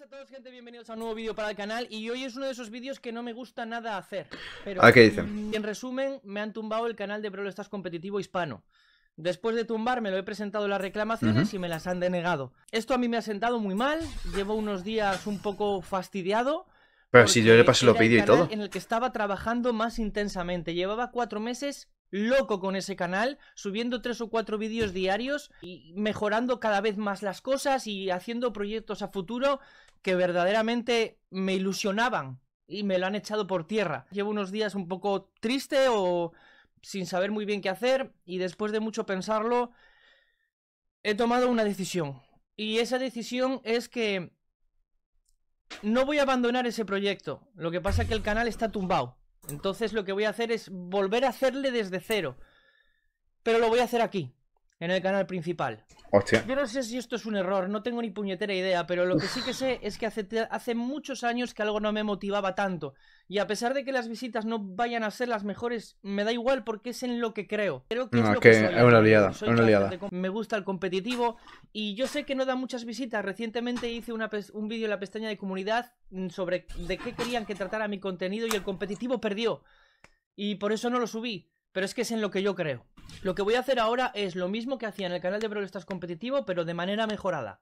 a todos gente, bienvenidos a un nuevo vídeo para el canal Y hoy es uno de esos vídeos que no me gusta nada hacer Pero ¿A ah, qué dicen? en resumen me han tumbado el canal de Brawl Estás Competitivo Hispano Después de tumbarme lo he presentado las reclamaciones y me las han denegado Esto a mí me ha sentado muy mal, llevo unos días un poco fastidiado Pero si yo le pasé lo vídeo y todo En el que estaba trabajando más intensamente, llevaba cuatro meses loco con ese canal, subiendo tres o cuatro vídeos diarios y mejorando cada vez más las cosas y haciendo proyectos a futuro que verdaderamente me ilusionaban y me lo han echado por tierra. Llevo unos días un poco triste o sin saber muy bien qué hacer y después de mucho pensarlo he tomado una decisión y esa decisión es que no voy a abandonar ese proyecto. Lo que pasa es que el canal está tumbado. Entonces lo que voy a hacer es volver a hacerle desde cero. Pero lo voy a hacer aquí en el canal principal. Hostia. Yo no sé si esto es un error, no tengo ni puñetera idea, pero lo que sí que sé es que hace, hace muchos años que algo no me motivaba tanto. Y a pesar de que las visitas no vayan a ser las mejores, me da igual porque es en lo que creo. Creo que es, una liada, una liada. Me gusta el competitivo y yo sé que no da muchas visitas. Recientemente hice un vídeo en la pestaña de comunidad mm, sobre de qué querían que tratara mi contenido y el competitivo perdió. Y por eso no lo subí, pero es que es en lo que yo creo. Lo que voy a hacer ahora es lo mismo que hacía en el canal de Brawl Stars competitivo, pero de manera mejorada.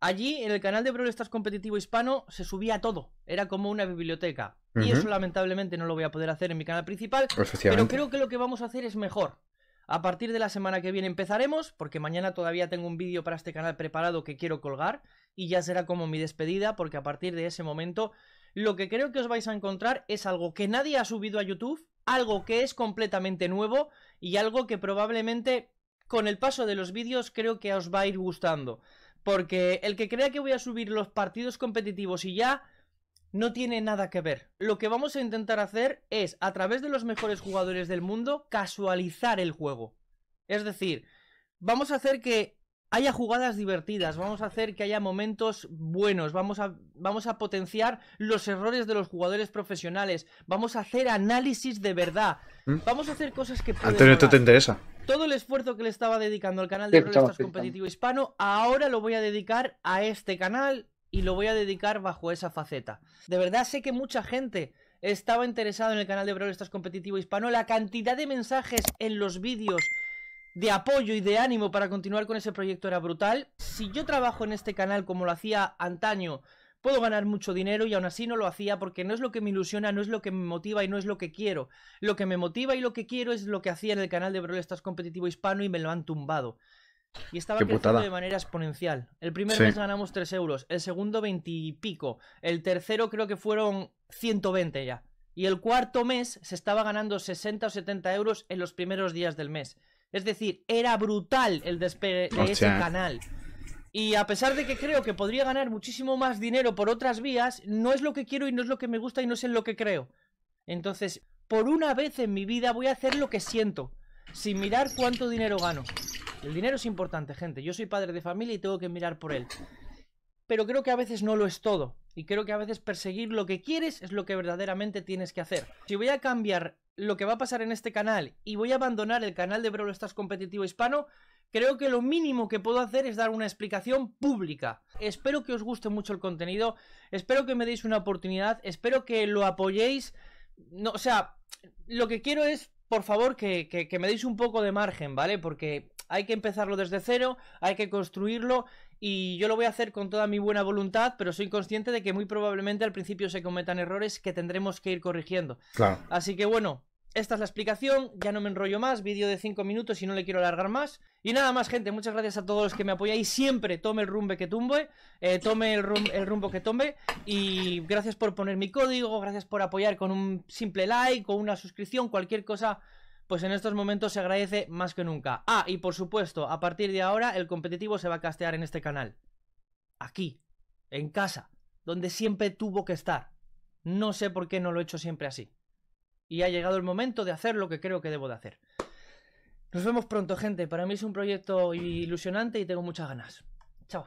Allí, en el canal de Brawl Stars competitivo hispano, se subía todo. Era como una biblioteca. Y eso lamentablemente no lo voy a poder hacer en mi canal principal. Pero creo que lo que vamos a hacer es mejor. A partir de la semana que viene empezaremos, porque mañana todavía tengo un vídeo para este canal preparado que quiero colgar. Y ya será como mi despedida, porque a partir de ese momento lo que creo que os vais a encontrar es algo que nadie ha subido a YouTube, algo que es completamente nuevo y algo que probablemente con el paso de los vídeos creo que os va a ir gustando. Porque el que crea que voy a subir los partidos competitivos y ya no tiene nada que ver. Lo que vamos a intentar hacer es, a través de los mejores jugadores del mundo, casualizar el juego. Es decir, vamos a hacer que haya jugadas divertidas, vamos a hacer que haya momentos buenos, vamos a, vamos a potenciar los errores de los jugadores profesionales, vamos a hacer análisis de verdad, ¿Mm? vamos a hacer cosas que... Antonio, esto te interesa. Todo el esfuerzo que le estaba dedicando al canal de Rolestas Competitivo Hispano, ahora lo voy a dedicar a este canal y lo voy a dedicar bajo esa faceta. De verdad sé que mucha gente estaba interesada en el canal de Brawl Competitivo Hispano, la cantidad de mensajes en los vídeos de apoyo y de ánimo para continuar con ese proyecto era brutal. Si yo trabajo en este canal como lo hacía antaño, puedo ganar mucho dinero y aún así no lo hacía porque no es lo que me ilusiona, no es lo que me motiva y no es lo que quiero. Lo que me motiva y lo que quiero es lo que hacía en el canal de Brawl Stars Competitivo Hispano y me lo han tumbado. Y estaba creciendo de manera exponencial. El primer mes ganamos 3 euros, el segundo 20 y pico, el tercero creo que fueron 120 ya. Y el cuarto mes se estaba ganando 60 o 70 euros en los primeros días del mes. Es decir, era brutal el despegue de ese canal. Y a pesar de que creo que podría ganar muchísimo más dinero por otras vías, no es lo que quiero y no es lo que me gusta y no es en lo que creo. Entonces, por una vez en mi vida voy a hacer lo que siento, sin mirar cuánto dinero gano. El dinero es importante, gente. Yo soy padre de familia y tengo que mirar por él pero creo que a veces no lo es todo. Y creo que a veces perseguir lo que quieres es lo que verdaderamente tienes que hacer. Si voy a cambiar lo que va a pasar en este canal y voy a abandonar el canal de Brawl Estás Competitivo Hispano, creo que lo mínimo que puedo hacer es dar una explicación pública. Espero que os guste mucho el contenido, espero que me deis una oportunidad, espero que lo apoyéis. No, o sea, lo que quiero es, por favor, que, que, que me deis un poco de margen, ¿vale? Porque hay que empezarlo desde cero, hay que construirlo y yo lo voy a hacer con toda mi buena voluntad, pero soy consciente de que muy probablemente al principio se cometan errores que tendremos que ir corrigiendo. Claro. Así que bueno, esta es la explicación, ya no me enrollo más, vídeo de 5 minutos y no le quiero alargar más. Y nada más, gente, muchas gracias a todos los que me apoyáis. Siempre tome el rumbo que tumbe, eh, tome el, el, rumbo que tome. Y gracias por poner mi código, gracias por apoyar con un simple like o una suscripción, cualquier cosa pues en estos momentos se agradece más que nunca. Ah, y por supuesto, a partir de ahora el competitivo se va a castear en este canal. Aquí, en casa, donde siempre tuvo que estar. No sé por qué no lo he hecho siempre así. Y ha llegado el momento de hacer lo que creo que debo de hacer. Nos vemos pronto, gente. Para mí es un proyecto ilusionante y tengo muchas ganas. Chao.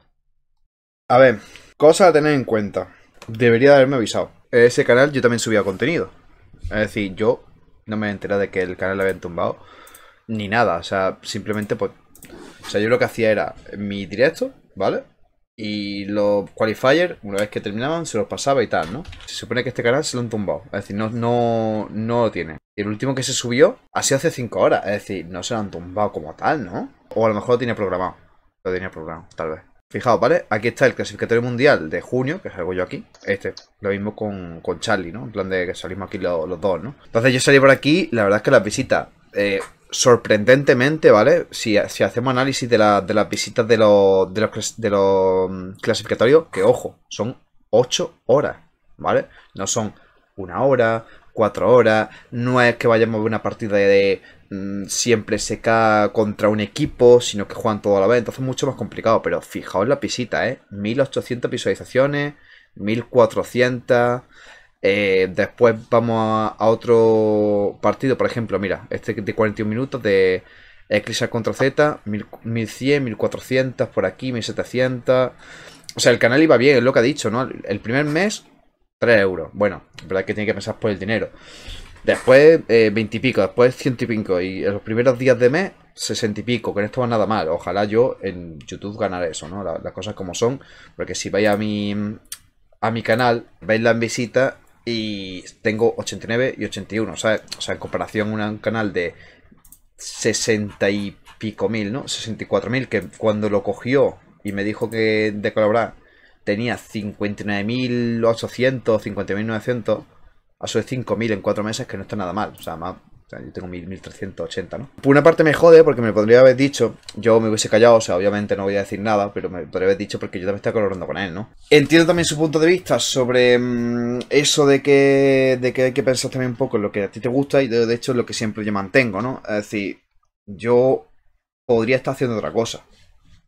A ver, cosa a tener en cuenta. Debería haberme avisado. En ese canal yo también subía contenido. Es decir, yo no me enteré de que el canal lo habían tumbado. Ni nada, o sea, simplemente pues... O sea, yo lo que hacía era mi directo, ¿vale? Y los qualifiers, una vez que terminaban, se los pasaba y tal, ¿no? Se supone que este canal se lo han tumbado. Es decir, no, no, no lo tiene. Y el último que se subió ha sido hace 5 horas. Es decir, no se lo han tumbado como tal, ¿no? O a lo mejor lo tiene programado. Lo tenía programado, tal vez. Fijaos, ¿vale? Aquí está el clasificatorio mundial de junio, que salgo yo aquí. Este, lo mismo con, con Charlie, ¿no? En plan de que salimos aquí los dos, ¿no? Entonces yo salí por aquí, la verdad es que las visitas, eh, sorprendentemente, ¿vale? Si, hacemos análisis de, las visitas de los, de, los, de los mm, clasificatorios, que ojo, son 8 horas, ¿vale? No son una hora, cuatro horas, no es que vayamos a ver una partida de Mm, siempre se cae contra un equipo, sino que juegan todo a la vez, entonces es mucho más complicado. Pero fijaos la pisita, ¿eh? 1800 visualizaciones, 1400. Eh, después vamos a, otro partido, por ejemplo, mira, este de 41 minutos de Eclipse contra Z, 1100, 1400, por aquí, 1700. O sea, el canal iba bien, es lo que ha dicho, ¿no? El primer mes, 3 euros. Bueno, la verdad que tiene que pensar por el dinero. Después eh, veintipico, después ciento y pico. Y en los primeros días de mes, sesenta y pico. Que esto va nada mal. Ojalá yo en YouTube ganara eso, ¿no? las cosas como son. Porque si vais a mi, a mi canal, veis visita y tengo 89 y 81. ¿sabes? O sea, en comparación a un canal de 60 y pico mil, ¿no? 64 mil, que cuando lo cogió y me dijo que de colaborar tenía 59.800, 50.900 a su de 5.000 en 4 meses, que no está nada mal. O sea, más, yo tengo 1.380, ¿no? Por una parte me jode porque me podría haber dicho, yo me hubiese callado, o sea, obviamente no voy a decir nada, pero me podría haber dicho porque yo también estoy colorando con él, ¿no? Entiendo también su punto de vista sobre mm, eso de que, de que hay que pensar también un poco en lo que a ti te gusta y de, hecho lo que siempre yo mantengo, ¿no? Es decir, yo podría estar haciendo otra cosa.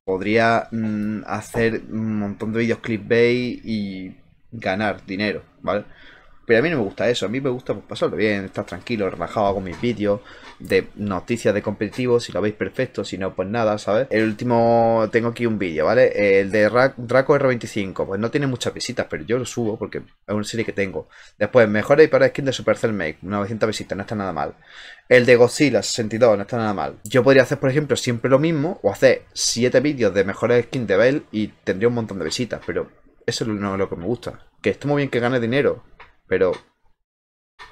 Podría mm, hacer un montón de vídeos clickbait y ganar dinero, ¿vale? Pero a mí no me gusta eso, a mí me gusta pues, pasarlo bien, estar tranquilo, relajado, hago mis vídeos de noticias de competitivos, si lo veis perfecto, si no, pues nada, ¿sabes? El último, tengo aquí un vídeo, ¿vale? El de Draco R25, pues no tiene muchas visitas, pero yo lo subo porque es una serie que tengo. Después, mejores y para skin de Supercell Make, 900 visitas, no está nada mal. El de Godzilla 62, no está nada mal. Yo podría hacer, por ejemplo, siempre lo mismo, o hacer 7 vídeos de mejores skins de Bell y tendría un montón de visitas, pero eso no es lo que me gusta. Que esté muy bien que gane dinero, pero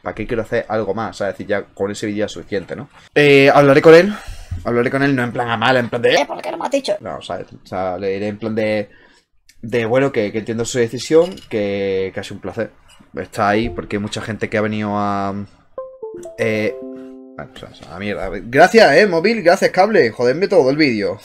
¿para qué quiero hacer algo más? O es decir, ya con ese vídeo es suficiente, ¿no? Eh, hablaré con él, hablaré con él no en plan a mal, en plan de... ¿Eh? ¿Por qué no me has dicho? No, o sea, le diré en plan de... De bueno, que, entiendo su decisión, que, que un placer. Está ahí porque hay mucha gente que ha venido a... Eh, a, a mierda. Gracias, eh, móvil, gracias, cable. Joderme todo el vídeo.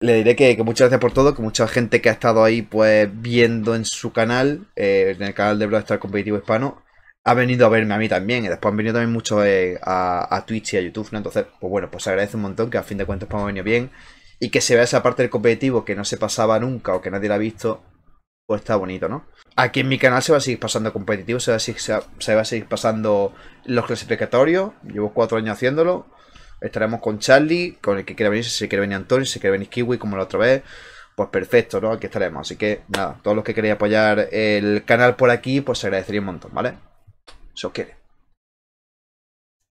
Le diré que, muchas gracias por todo, que mucha gente que ha estado ahí pues viendo en su canal, eh, en el canal de Brawl Competitivo Hispano, ha venido a verme a mí también. Y después han venido también mucho eh, a, Twitch y a YouTube, ¿no? Entonces, pues bueno, pues agradece un montón que a fin de cuentas pues, ha venido bien. Y que se vea esa parte del competitivo que no se pasaba nunca o que nadie la ha visto, pues está bonito, ¿no? Aquí en mi canal se va a seguir pasando competitivo, se va a se va a seguir pasando los clasificatorios. Llevo cuatro años haciéndolo Estaremos con Charlie, con el que quiera venir, si quiere venir Antonio, si se quiere venir Kiwi, como la otra vez. Pues perfecto, ¿no? Aquí estaremos. Así que nada, todos los que queréis apoyar el canal por aquí, pues se agradecería un montón, ¿vale? Si os quiere.